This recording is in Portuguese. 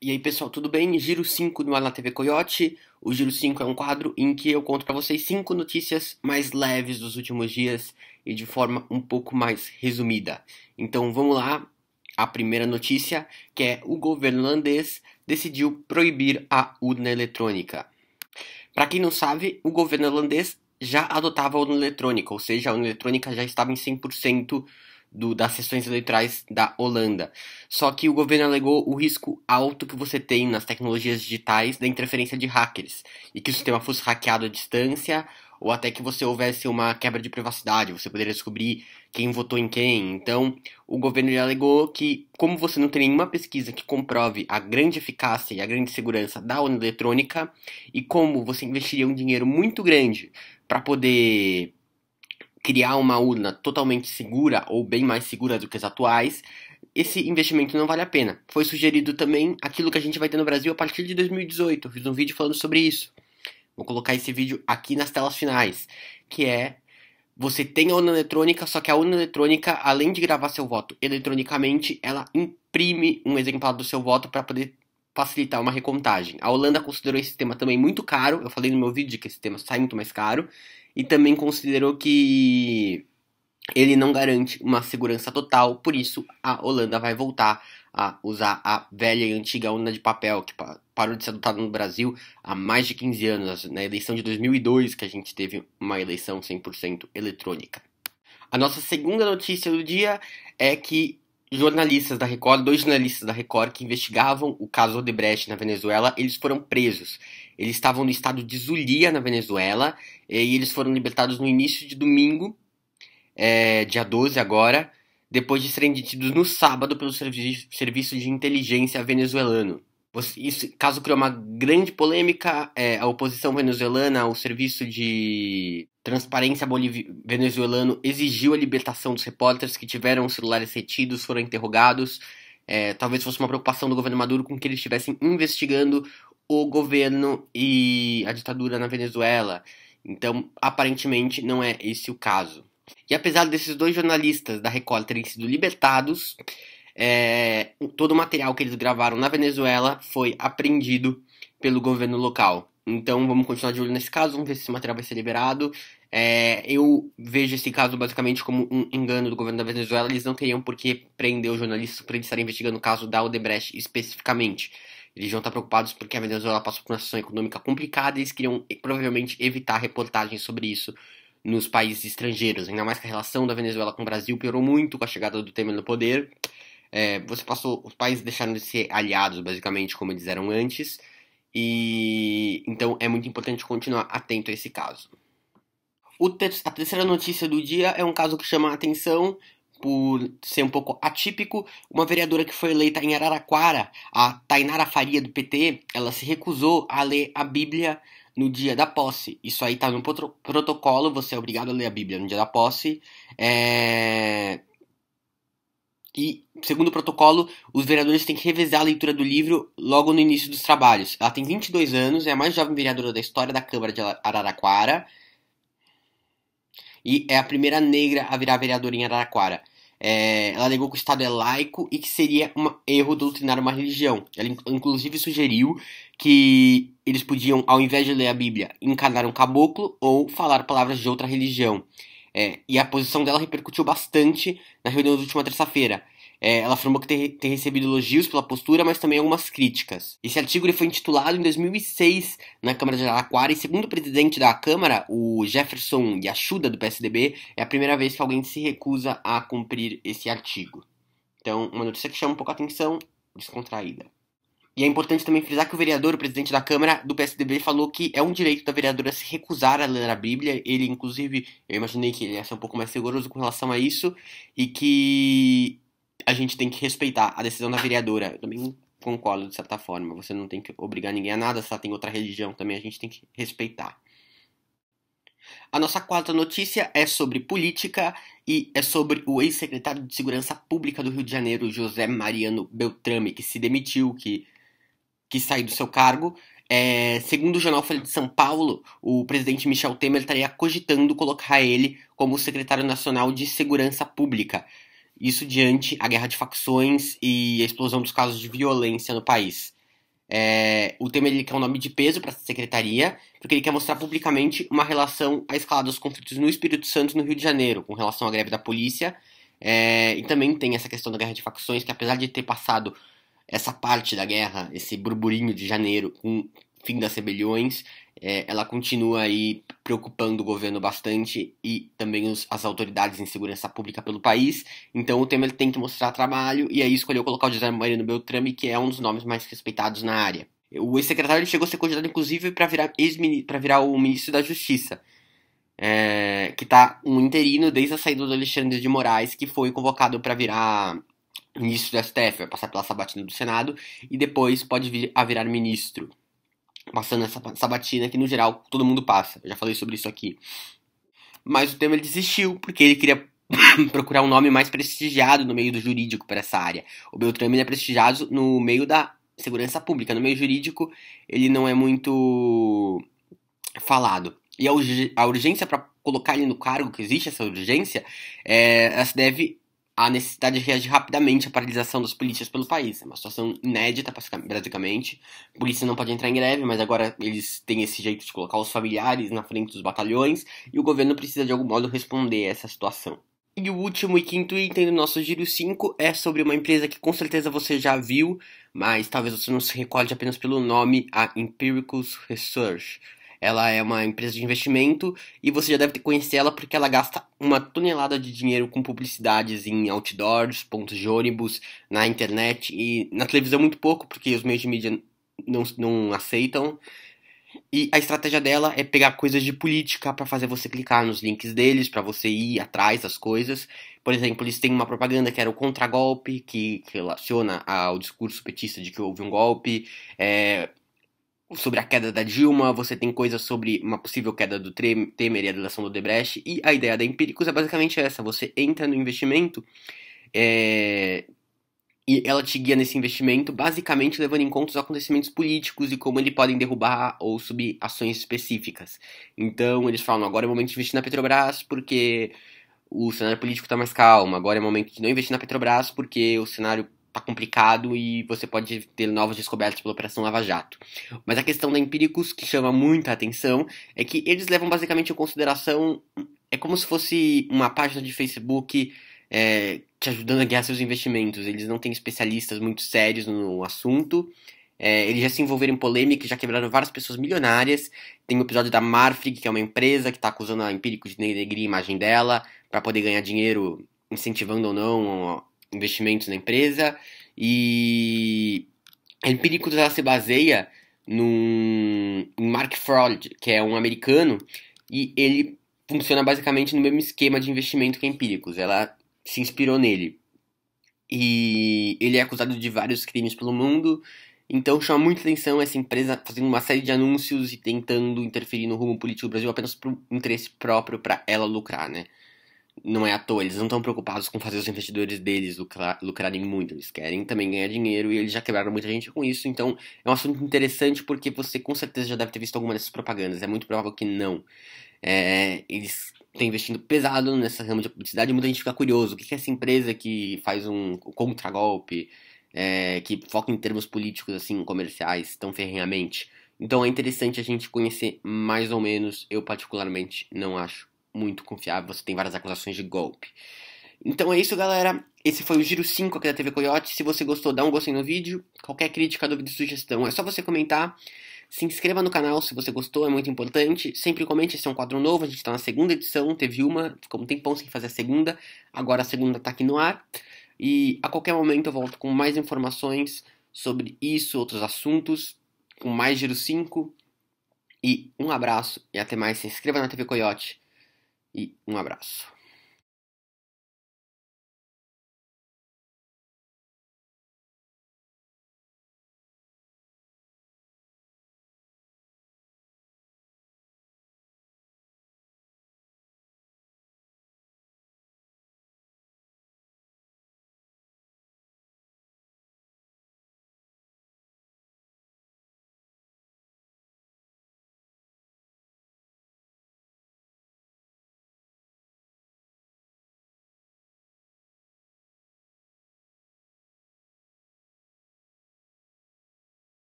E aí, pessoal, tudo bem? Giro 5 no ar TV Coyote. O Giro 5 é um quadro em que eu conto para vocês cinco notícias mais leves dos últimos dias e de forma um pouco mais resumida. Então, vamos lá. A primeira notícia, que é o governo holandês decidiu proibir a urna eletrônica. Para quem não sabe, o governo holandês já adotava a urna eletrônica, ou seja, a urna eletrônica já estava em 100% do, das sessões eleitorais da Holanda. Só que o governo alegou o risco alto que você tem nas tecnologias digitais da interferência de hackers e que o sistema fosse hackeado à distância ou até que você houvesse uma quebra de privacidade, você poderia descobrir quem votou em quem. Então, o governo alegou que, como você não tem nenhuma pesquisa que comprove a grande eficácia e a grande segurança da urna eletrônica, e como você investiria um dinheiro muito grande para poder criar uma urna totalmente segura ou bem mais segura do que as atuais, esse investimento não vale a pena. Foi sugerido também aquilo que a gente vai ter no Brasil a partir de 2018. Eu fiz um vídeo falando sobre isso. Vou colocar esse vídeo aqui nas telas finais, que é você tem a urna eletrônica, só que a urna eletrônica, além de gravar seu voto eletronicamente, ela imprime um exemplar do seu voto para poder facilitar uma recontagem. A Holanda considerou esse sistema também muito caro, eu falei no meu vídeo que esse sistema sai muito mais caro, e também considerou que ele não garante uma segurança total, por isso a Holanda vai voltar a usar a velha e antiga urna de papel, que parou de ser adotada no Brasil há mais de 15 anos, na eleição de 2002, que a gente teve uma eleição 100% eletrônica. A nossa segunda notícia do dia é que jornalistas da Record, dois jornalistas da Record que investigavam o caso Odebrecht na Venezuela, eles foram presos. Eles estavam no estado de Zulia, na Venezuela, e eles foram libertados no início de domingo, é, dia 12 agora, depois de serem detidos no sábado pelo servi Serviço de Inteligência venezuelano. Isso, caso criou uma grande polêmica, é, a oposição venezuelana ao Serviço de Transparência venezuelano exigiu a libertação dos repórteres que tiveram os celulares retidos, foram interrogados. É, talvez fosse uma preocupação do governo Maduro com que eles estivessem investigando o governo e a ditadura na Venezuela. Então, aparentemente, não é esse o caso. E apesar desses dois jornalistas da Record terem sido libertados, é, todo o material que eles gravaram na Venezuela foi apreendido pelo governo local. Então vamos continuar de olho nesse caso, vamos ver se esse material vai ser liberado. É, eu vejo esse caso basicamente como um engano do governo da Venezuela. Eles não teriam por que prender os jornalistas para eles estarem investigando o caso da Odebrecht especificamente. Eles vão estar preocupados porque a Venezuela passou por uma situação econômica complicada e eles queriam eh, provavelmente evitar reportagens sobre isso nos países estrangeiros. Ainda mais que a relação da Venezuela com o Brasil piorou muito com a chegada do Temer no poder. É, você passou, os países deixaram de ser aliados, basicamente, como eles eram antes. E então é muito importante continuar atento a esse caso. Ter a terceira notícia do dia é um caso que chama a atenção por ser um pouco atípico, uma vereadora que foi eleita em Araraquara, a Tainara Faria do PT, ela se recusou a ler a Bíblia no dia da posse. Isso aí tá no protocolo, você é obrigado a ler a Bíblia no dia da posse. É... E, segundo o protocolo, os vereadores têm que revezar a leitura do livro logo no início dos trabalhos. Ela tem 22 anos, é a mais jovem vereadora da história da Câmara de Araraquara e é a primeira negra a virar vereadora em Araraquara. É, ela alegou que o Estado é laico e que seria um erro doutrinar uma religião. Ela, inclusive, sugeriu que eles podiam, ao invés de ler a Bíblia, encarnar um caboclo ou falar palavras de outra religião. É, e a posição dela repercutiu bastante na reunião da última terça-feira. É, ela afirmou que tem recebido elogios pela postura, mas também algumas críticas. Esse artigo foi intitulado em 2006 na Câmara de Araraquara e, segundo o presidente da Câmara, o Jefferson Yashuda, do PSDB, é a primeira vez que alguém se recusa a cumprir esse artigo. Então, uma notícia que chama um pouco a atenção, descontraída. E é importante também frisar que o vereador, o presidente da Câmara do PSDB, falou que é um direito da vereadora se recusar a ler a Bíblia. Ele, inclusive, eu imaginei que ele ia ser um pouco mais rigoroso com relação a isso e que a gente tem que respeitar a decisão da vereadora. Eu também concordo, de certa forma. Você não tem que obrigar ninguém a nada, se ela tem outra religião também, a gente tem que respeitar. A nossa quarta notícia é sobre política e é sobre o ex-secretário de Segurança Pública do Rio de Janeiro, José Mariano Beltrame, que se demitiu, que que sair do seu cargo. É, segundo o jornal Folha de São Paulo, o presidente Michel Temer estaria cogitando colocar ele como secretário nacional de segurança pública. Isso diante a guerra de facções e a explosão dos casos de violência no país. É, o Temer ele quer um nome de peso para essa secretaria, porque ele quer mostrar publicamente uma relação à escalada dos conflitos no Espírito Santo no Rio de Janeiro, com relação à greve da polícia. É, e também tem essa questão da guerra de facções, que apesar de ter passado essa parte da guerra, esse burburinho de janeiro com o fim das rebeliões, é, ela continua aí preocupando o governo bastante e também os, as autoridades em segurança pública pelo país. Então o ele tem que mostrar trabalho e aí escolheu colocar o José Marino Beltrame, que é um dos nomes mais respeitados na área. O ex-secretário chegou a ser cogitado, inclusive, para virar, virar o ministro da Justiça. É, que está um interino desde a saída do Alexandre de Moraes, que foi convocado para virar ministro do STF, vai passar pela sabatina do Senado e depois pode vir a virar ministro, passando essa sabatina que no geral todo mundo passa. Eu já falei sobre isso aqui. Mas o ele desistiu porque ele queria procurar um nome mais prestigiado no meio do jurídico para essa área. O Beltrame é prestigiado no meio da segurança pública, no meio jurídico ele não é muito falado. E a, urgência para colocar ele no cargo, que existe essa urgência, é, ela se deve a necessidade de reagir rapidamente à paralisação dos polícias pelo país. É uma situação inédita, basicamente. A polícia não pode entrar em greve, mas agora eles têm esse jeito de colocar os familiares na frente dos batalhões e o governo precisa de algum modo responder a essa situação. E o último e quinto item do nosso Giro 5 é sobre uma empresa que com certeza você já viu, mas talvez você não se recorde apenas pelo nome, a Empiricals Research, ela é uma empresa de investimento e você já deve ter conhecido ela porque ela gasta uma tonelada de dinheiro com publicidades em outdoors, pontos de ônibus, na internet e na televisão muito pouco, porque os meios de mídia não, não aceitam. E a estratégia dela é pegar coisas de política para fazer você clicar nos links deles, para você ir atrás das coisas. Por exemplo, eles têm uma propaganda que era o contragolpe, que relaciona ao discurso petista de que houve um golpe. É, sobre a queda da Dilma, você tem coisas sobre uma possível queda do Temer e a delação do Debrecht. E a ideia da Empíricos é basicamente essa: você entra no investimento é, e ela te guia nesse investimento, basicamente levando em conta os acontecimentos políticos e como eles podem derrubar ou subir ações específicas. Então eles falam: agora é o momento de investir na Petrobras porque o cenário político está mais calmo, agora é o momento de não investir na Petrobras porque o cenário tá complicado e você pode ter novas descobertas pela Operação Lava Jato. Mas a questão da Empíricos, que chama muita atenção, é que eles levam basicamente em consideração. É como se fosse uma página de Facebook é, te ajudando a guiar seus investimentos. Eles não têm especialistas muito sérios no assunto. É, eles já se envolveram em polêmica, já quebraram várias pessoas milionárias. Tem o episódio da Marfrig, que é uma empresa que está acusando a Empíricos de denegrir a imagem dela para poder ganhar dinheiro, incentivando ou não investimentos na empresa e Empíricos ela se baseia num Mark Freud, que é um americano, e ele funciona basicamente no mesmo esquema de investimento que Empíricos. Ela se inspirou nele. E ele é acusado de vários crimes pelo mundo, então chama muita atenção essa empresa fazendo uma série de anúncios e tentando interferir no rumo político do Brasil apenas por interesse próprio para ela lucrar, né? não é à toa, eles não estão preocupados com fazer os investidores deles lucrar, lucrarem muito, eles querem também ganhar dinheiro e eles já quebraram muita gente com isso, então é um assunto interessante porque você com certeza já deve ter visto alguma dessas propagandas, é muito provável que não. É, eles estão investindo pesado nessa rama de publicidade e muita gente fica curioso, o que é essa empresa que faz um contragolpe, é, que foca em termos políticos, assim, comerciais tão ferrenhamente. Então é interessante a gente conhecer mais ou menos, eu particularmente não acho muito confiável, você tem várias acusações de golpe. Então é isso, galera. Esse foi o Giro 5 aqui da TV Coyote. Se você gostou, dá um gostei no vídeo. Qualquer crítica, dúvida sugestão, é só você comentar. Se inscreva no canal se você gostou, é muito importante. Sempre comente, esse é um quadro novo, a gente tá na segunda edição, teve uma, ficou um tempão sem fazer a segunda. Agora a segunda tá aqui no ar. E a qualquer momento eu volto com mais informações sobre isso, outros assuntos, com mais Giro 5. E um abraço e até mais. Se inscreva na TV Coyote e um abraço.